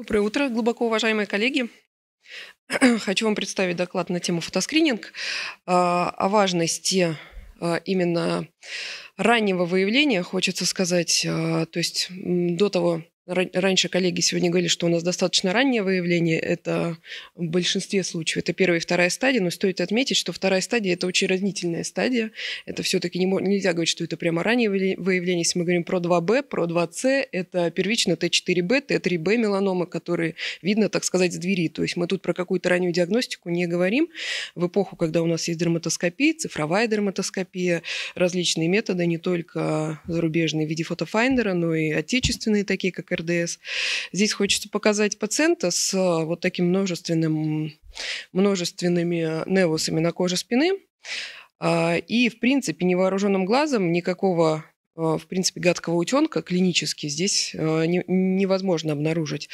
Доброе утро, глубоко уважаемые коллеги. Хочу вам представить доклад на тему фотоскрининг, а, о важности а, именно раннего выявления, хочется сказать, а, то есть до того, Раньше коллеги сегодня говорили, что у нас достаточно раннее выявление. Это в большинстве случаев. Это первая и вторая стадия. Но стоит отметить, что вторая стадия – это очень разнительная стадия. Это все-таки не, нельзя говорить, что это прямо раннее выявление. Если мы говорим про 2Б, про 2С, это первично Т4Б, Т3Б меланомы, которые видно, так сказать, с двери. То есть мы тут про какую-то раннюю диагностику не говорим. В эпоху, когда у нас есть дерматоскопия, цифровая дерматоскопия, различные методы, не только зарубежные в виде фотофайндера, но и отечественные, такие как РДС. Здесь хочется показать пациента с э, вот таким множественным, множественными э, невусами на коже спины. А, и, в принципе, невооруженным глазом никакого э, в принципе, гадкого утенка клинически здесь невозможно обнаружить.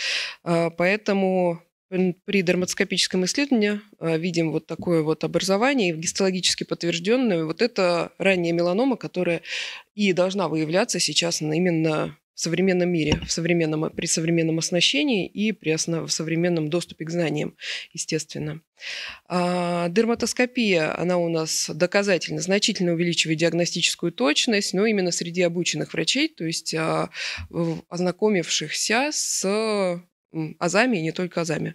А, поэтому при дерматоскопическом исследовании видим вот такое вот образование, гистологически подтвержденное. Вот это ранняя меланома, которая и должна выявляться сейчас именно в современном мире, в современном, при современном оснащении и при основ, в современном доступе к знаниям, естественно. А, дерматоскопия, она у нас доказательно значительно увеличивает диагностическую точность, но именно среди обученных врачей, то есть а, ознакомившихся с азами, и не только азами.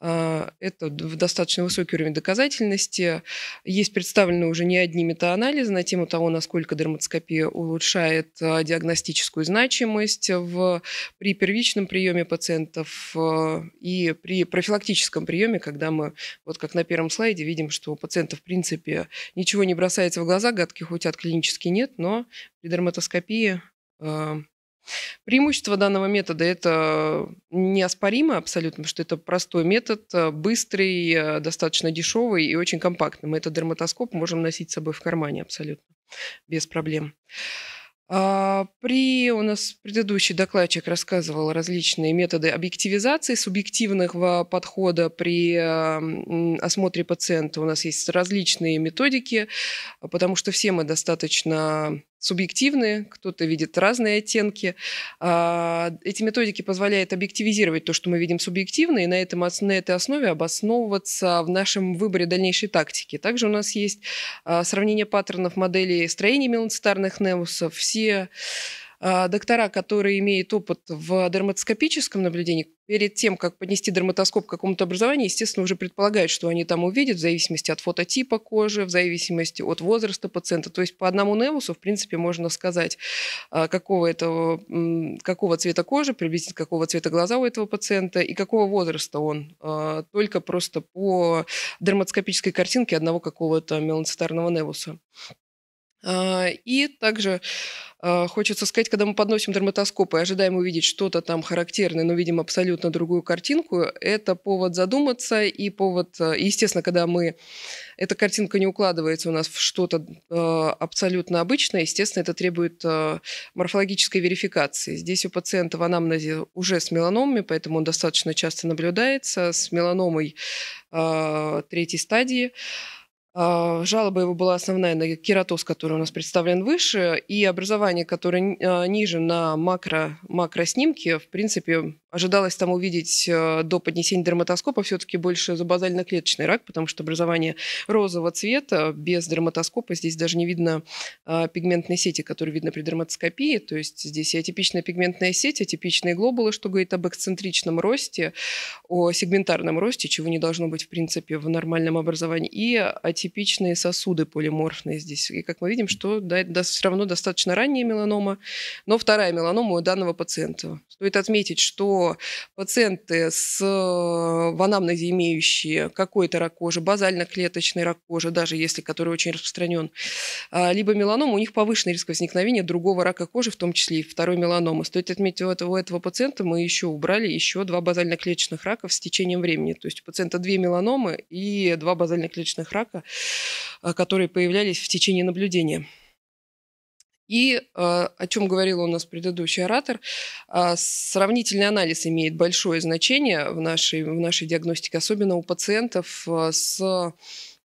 А, это достаточно высокий уровень доказательности. Есть представлены уже не одни метаанализы на тему того, насколько дерматоскопия улучшает а, диагностическую значимость в, при первичном приеме пациентов а, и при профилактическом приеме, когда мы, вот как на первом слайде, видим, что у пациента, в принципе, ничего не бросается в глаза, гадких утят клинически нет, но при дерматоскопии Преимущество данного метода – это неоспоримо абсолютно, потому что это простой метод, э, быстрый, э, достаточно дешевый и очень компактный. Мы этот дерматоскоп можем носить с собой в кармане абсолютно, без проблем. А, при у нас предыдущий докладчик рассказывал различные методы объективизации субъективного э, подхода при осмотре пациента. У нас есть различные методики, потому что все мы достаточно субъективные, кто-то видит разные оттенки. А, эти методики позволяют объективизировать то, что мы видим субъективно, и на, этом, на этой основе обосновываться в нашем выборе дальнейшей тактики. Также у нас есть а, сравнение паттернов моделей строения меланцитарных неусов. Все а, доктора, которые имеют опыт в дерматоскопическом наблюдении, перед тем, как поднести дерматоскоп к какому-то образованию, естественно, уже предполагают, что они там увидят, в зависимости от фототипа кожи, в зависимости от возраста пациента. То есть по одному невусу, в принципе, можно сказать, а, какого, этого, какого цвета кожи, приблизительно какого цвета глаза у этого пациента и какого возраста он. А, только просто по дерматоскопической картинке одного какого-то меланцитарного невуса. А, и также а, хочется сказать, когда мы подносим дерматоскоп и ожидаем увидеть что-то там характерное, но видим абсолютно другую картинку, это повод задуматься и повод... А, естественно, когда мы... Эта картинка не укладывается у нас в что-то абсолютно обычное, естественно, это требует морфологической верификации. Здесь у пациента в анамнезе уже с меланомами, поэтому он достаточно часто наблюдается с меланомой третьей стадии. А, жалоба его была основная на кератоз, который у нас представлен выше, и образование, которое а, ниже на макро, макроснимке, в принципе, Ожидалось там увидеть э, до поднесения дерматоскопа все-таки больше забазально-клеточный рак, потому что образование розового цвета без дерматоскопа здесь даже не видно э, пигментной сети, которую видно при дерматоскопии. То есть здесь и атипичная пигментная сеть, атипичные глобулы, что говорит об эксцентричном росте, о сегментарном росте, чего не должно быть в принципе в нормальном образовании, и атипичные сосуды полиморфные здесь. И как мы видим, что да, да, все равно достаточно ранняя меланома, но вторая меланома у данного пациента. Стоит отметить, что пациенты с, э, в анамнезе имеющие какой-то рак кожи, базально-клеточный рак кожи, даже если который очень распространен, а, либо меланома, у них повышенный риск возникновения другого рака кожи, в том числе и второй меланомы. Стоит отметить, у этого, у этого пациента мы еще убрали еще два базально-клеточных рака с течением времени. То есть у пациента две меланомы и два базально-клеточных рака, а, которые появлялись в течение наблюдения. И, а, о чем говорил у нас предыдущий оратор, а, сравнительный анализ имеет большое значение в нашей, в нашей диагностике, особенно у пациентов а, с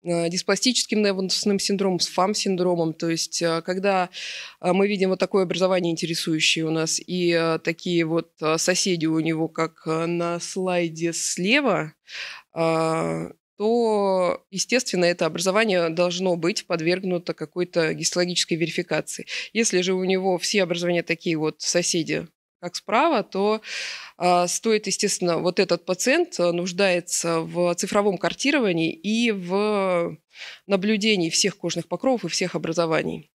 диспластическим невросным синдромом, с ФАМ-синдромом. То есть, когда мы видим вот такое образование интересующее у нас и такие вот соседи у него, как на слайде слева, то, естественно, это образование должно быть подвергнуто какой-то гистологической верификации. Если же у него все образования такие вот соседи, как справа, то э, стоит, естественно, вот этот пациент э, нуждается в цифровом картировании и в э, наблюдении всех кожных покровов и всех образований.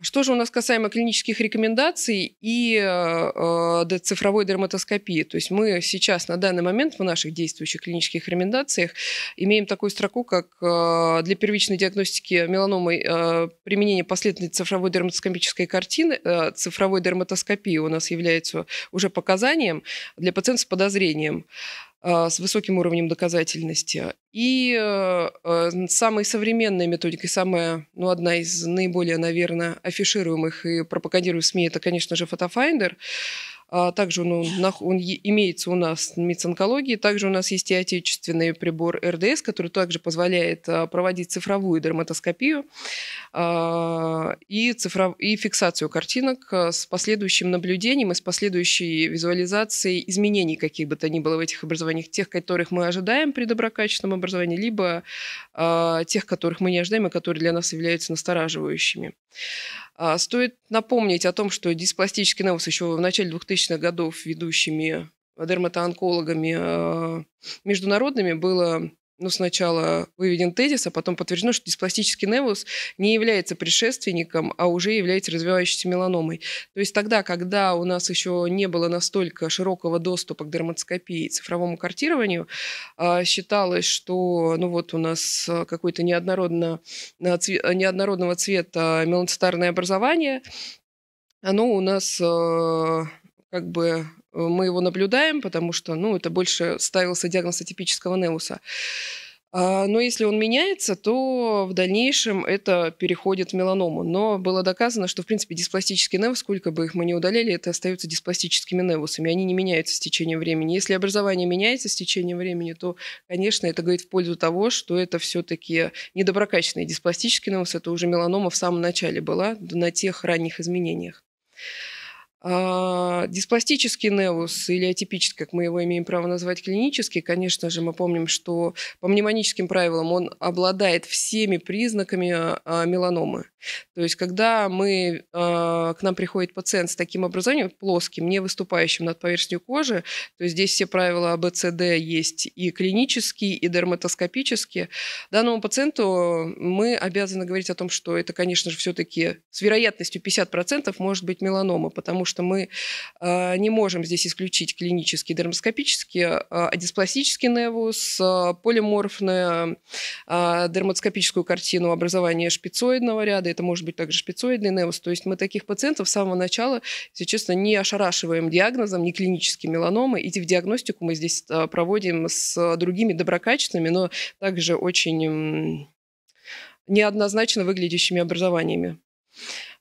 Что же у нас касаемо клинических рекомендаций и э, э, цифровой дерматоскопии? То есть мы сейчас на данный момент в наших действующих клинических рекомендациях имеем такую строку, как э, для первичной диагностики меланомы э, применение последовательной цифровой дерматоскопической картины, э, цифровой дерматоскопии у нас является уже показанием для пациентов с подозрением. Э, а, с высоким уровнем доказательности. И э, э, самой современной методикой, самая, ну, одна из наиболее, наверное, афишируемых и пропагандируемых СМИ, это, конечно же, фотофайндер. А, также он, он, он имеется у нас в онкологии. Также у нас есть и отечественный прибор РДС, который также позволяет а, проводить цифровую дерматоскопию а, и, цифров... и фиксацию картинок с последующим наблюдением и с последующей визуализацией изменений каких бы то ни было в этих образованиях, тех, которых мы ожидаем при доброкачественном образовании, либо тех, которых мы не ожидаем и которые для нас являются настораживающими. А, стоит напомнить о том, что диспластический невус еще в начале 2000-х годов ведущими дерматоонкологами а, международными было ну, сначала выведен тезис, а потом подтверждено, что диспластический невус не является предшественником, а уже является развивающейся меланомой. То есть тогда, когда у нас еще не было настолько широкого доступа к дерматоскопии и цифровому картированию, а, считалось, что ну вот у нас а, какой-то неоднородно, а, неоднородного цвета меланцитарное образование, оно у нас как бы мы его наблюдаем, потому что, ну, это больше ставился диагноз атипического неуса. А, но если он меняется, то в дальнейшем это переходит в меланому. Но было доказано, что, в принципе, диспластический невус, сколько бы их мы ни удаляли, это остаются диспластическими невусами. Они не меняются с течением времени. Если образование меняется с течением времени, то, конечно, это говорит в пользу того, что это все-таки недоброкачественный диспластический невус. Это уже меланома в самом начале была на тех ранних изменениях. А диспластический невус или атипический, как мы его имеем право назвать, клинический, конечно же, мы помним, что по мнемоническим правилам он обладает всеми признаками а, меланомы. То есть, когда мы, а, к нам приходит пациент с таким образованием, плоским, не выступающим над поверхностью кожи, то здесь все правила АБЦД есть и клинические, и дерматоскопические. Данному пациенту мы обязаны говорить о том, что это, конечно же, все-таки с вероятностью 50% может быть меланома, потому что что мы э, не можем здесь исключить клинический дермоскопический э, а диспластический невус, э, полиморфную э, дермоскопическую картину образования шпицоидного ряда, это может быть также шпицоидный невус. То есть мы таких пациентов с самого начала, если честно, не ошарашиваем диагнозом, не клиническим меланомы. И в диагностику мы здесь проводим с другими доброкачественными, но также очень неоднозначно выглядящими образованиями.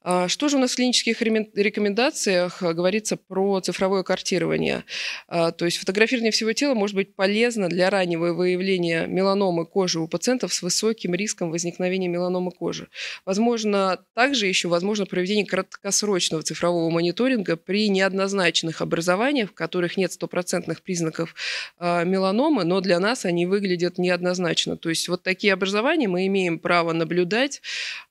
А, что же у нас в клинических рекомендациях а, говорится про цифровое картирование? А, то есть фотографирование всего тела может быть полезно для раннего выявления меланомы кожи у пациентов с высоким риском возникновения меланомы кожи. Возможно, также еще возможно проведение краткосрочного цифрового мониторинга при неоднозначных образованиях, в которых нет стопроцентных признаков меланомы, но для нас они выглядят неоднозначно. То есть вот такие образования мы имеем право наблюдать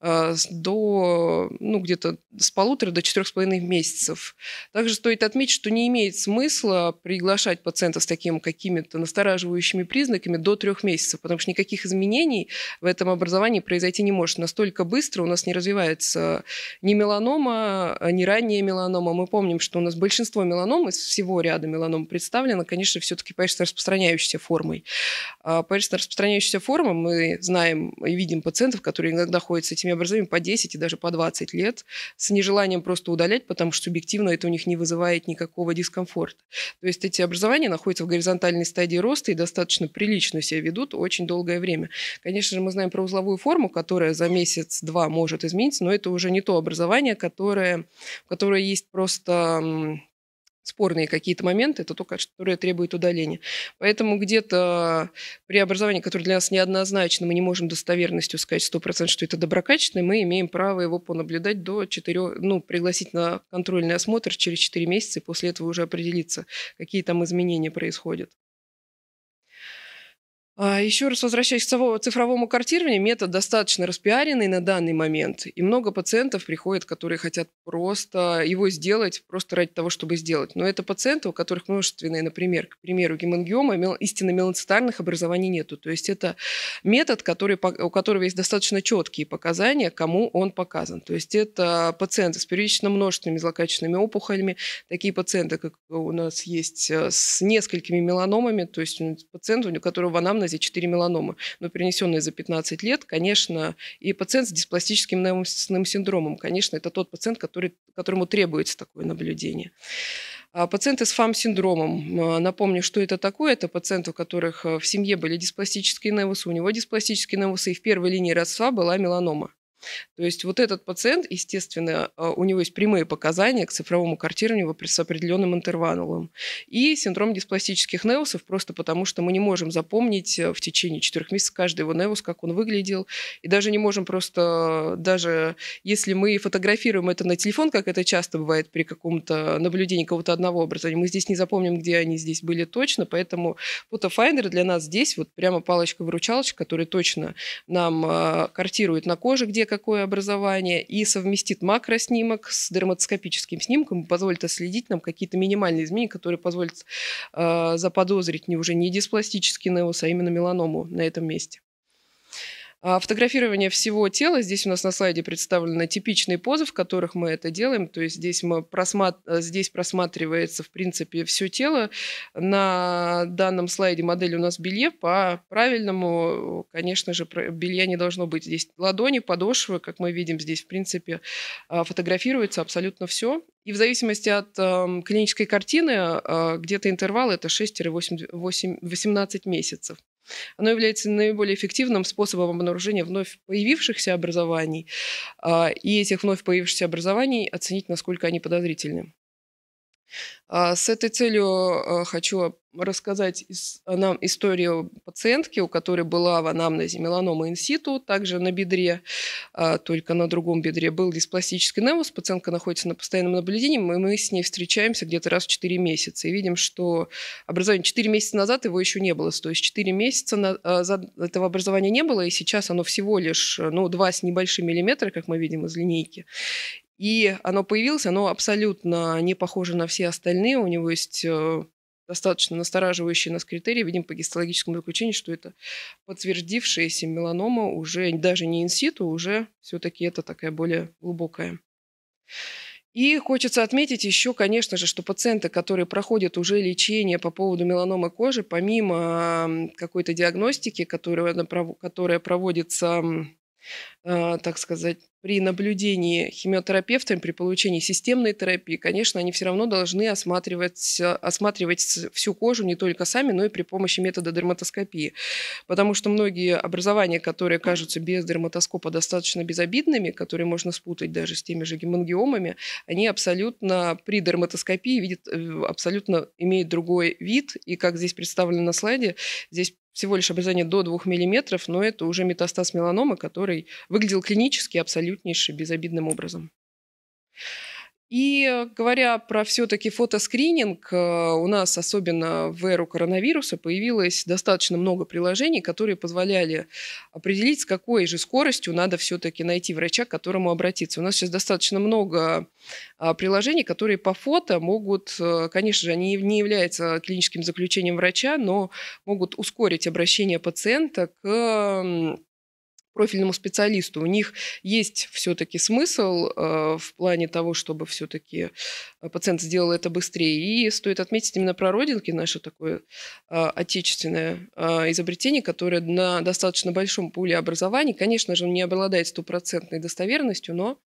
до ну, где-то с полутора до четырех с половиной месяцев. Также стоит отметить, что не имеет смысла приглашать пациента с такими какими-то настораживающими признаками до трех месяцев, потому что никаких изменений в этом образовании произойти не может. Настолько быстро у нас не развивается ни меланома, ни ранняя меланома. Мы помним, что у нас большинство меланом из всего ряда меланом представлено, конечно, все-таки поверхностно распространяющейся формой. А распространяющейся формы мы знаем и видим пациентов, которые иногда ходят с этими образованиями по 10 и даже по 20 лет, ответ с нежеланием просто удалять, потому что субъективно это у них не вызывает никакого дискомфорта. То есть эти образования находятся в горизонтальной стадии роста и достаточно прилично себя ведут очень долгое время. Конечно же, мы знаем про узловую форму, которая за месяц-два может измениться, но это уже не то образование, которое, которое есть просто спорные какие-то моменты, это то, которое требует удаления. Поэтому где-то преобразование, которое для нас неоднозначно, мы не можем достоверностью сказать 100%, что это доброкачественное, мы имеем право его понаблюдать до 4, ну, пригласить на контрольный осмотр через 4 месяца и после этого уже определиться, какие там изменения происходят. А, Еще раз возвращаясь к цифровому картированию, метод достаточно распиаренный на данный момент, и много пациентов приходят, которые хотят просто его сделать, просто ради того, чтобы сделать. Но это пациенты, у которых множественные, например, к примеру, гемангиомы, истинно меланцитарных образований нету. То есть это метод, который, у которого есть достаточно четкие показания, кому он показан. То есть это пациенты с первично множественными злокачественными опухолями, такие пациенты, как у нас есть э, с несколькими меланомами, то есть ну, пациент, у которого в диагнозе 4 меланомы, но перенесенные за 15 лет, конечно, и пациент с диспластическим неомостным синдромом, конечно, это тот пациент, который, которому требуется такое наблюдение. А пациенты с ФАМ-синдромом. Э, напомню, что это такое. Это пациенты, у которых э, в семье были диспластические невусы, у него диспластические невусы, и в первой линии родства была меланома. То есть вот этот пациент, естественно, а, у него есть прямые показания к цифровому картированию с определенным интервалом. И синдром диспластических неусов просто потому, что мы не можем запомнить э, в течение четырех месяцев каждый его неус, как он выглядел. И даже не можем просто, даже если мы фотографируем это на телефон, как это часто бывает при каком-то наблюдении кого-то одного образа, мы здесь не запомним, где они здесь были точно, поэтому фотофайнер для нас здесь вот прямо палочка-выручалочка, который точно нам а, картирует на коже, где как какое образование, и совместит макроснимок с дерматоскопическим снимком и позволит отследить нам какие-то минимальные изменения, которые позволят э, заподозрить не уже не диспластический неос, а именно меланому на этом месте. А, фотографирование всего тела. Здесь у нас на слайде представлены типичные позы, в которых мы это делаем. То есть здесь, мы просмат... Э, здесь просматривается, в принципе, все тело. На данном слайде модель у нас белье. По правильному, конечно же, белья не должно быть. Здесь ладони, подошвы, как мы видим, здесь, в принципе, а, фотографируется абсолютно все. И в зависимости от э, клинической картины, э, где-то интервал это 6-18 месяцев. Оно является наиболее эффективным способом обнаружения вновь появившихся образований а, и этих вновь появившихся образований оценить, насколько они подозрительны. А, с этой целью а, хочу рассказать из, нам историю пациентки, у которой была в анамнезе меланома инситу, также на бедре, а, только на другом бедре был диспластический невус. Пациентка находится на постоянном наблюдении, и мы, с ней встречаемся где-то раз в 4 месяца. И видим, что образование 4 месяца назад его еще не было. То есть 4 месяца на, а, за, этого образования не было, и сейчас оно всего лишь ну, 2 с небольшим миллиметра, как мы видим из линейки. И оно появилось, оно абсолютно не похоже на все остальные. У него есть э, достаточно настораживающие нас критерии, видим по гистологическому заключению, что это подтвердившаяся меланома уже даже не инситу, уже все-таки это такая более глубокая. И хочется отметить еще, конечно же, что пациенты, которые проходят уже лечение по поводу меланомы кожи, помимо какой-то диагностики, которая, которая проводится а, так сказать, при наблюдении химиотерапевтами, при получении системной терапии, конечно, они все равно должны осматривать, а, осматривать всю кожу не только сами, но и при помощи метода дерматоскопии. Потому что многие образования, которые кажутся без дерматоскопа достаточно безобидными, которые можно спутать даже с теми же гемангиомами, они абсолютно при дерматоскопии видят, э, абсолютно имеют другой вид. И как здесь представлено на слайде, здесь всего лишь обрезание до 2 мм, но это уже метастаз меланомы, который выглядел клинически абсолютнейше безобидным образом. И говоря про все-таки фотоскрининг, э, у нас особенно в эру коронавируса появилось достаточно много приложений, которые позволяли определить, с какой же скоростью надо все-таки найти врача, к которому обратиться. У нас сейчас достаточно много а, приложений, которые по фото могут, э, конечно же, они не являются клиническим заключением врача, но могут ускорить обращение пациента к профильному специалисту. У них есть все-таки смысл э, в плане того, чтобы все-таки э, пациент сделал это быстрее. И стоит отметить именно про родинки, наше такое э, отечественное э, изобретение, которое на достаточно большом пуле образования, конечно же, не обладает стопроцентной достоверностью, но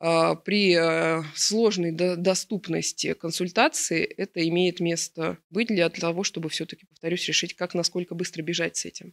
э, при э, сложной до доступности консультации это имеет место быть для того, чтобы все-таки, повторюсь, решить, как насколько быстро бежать с этим.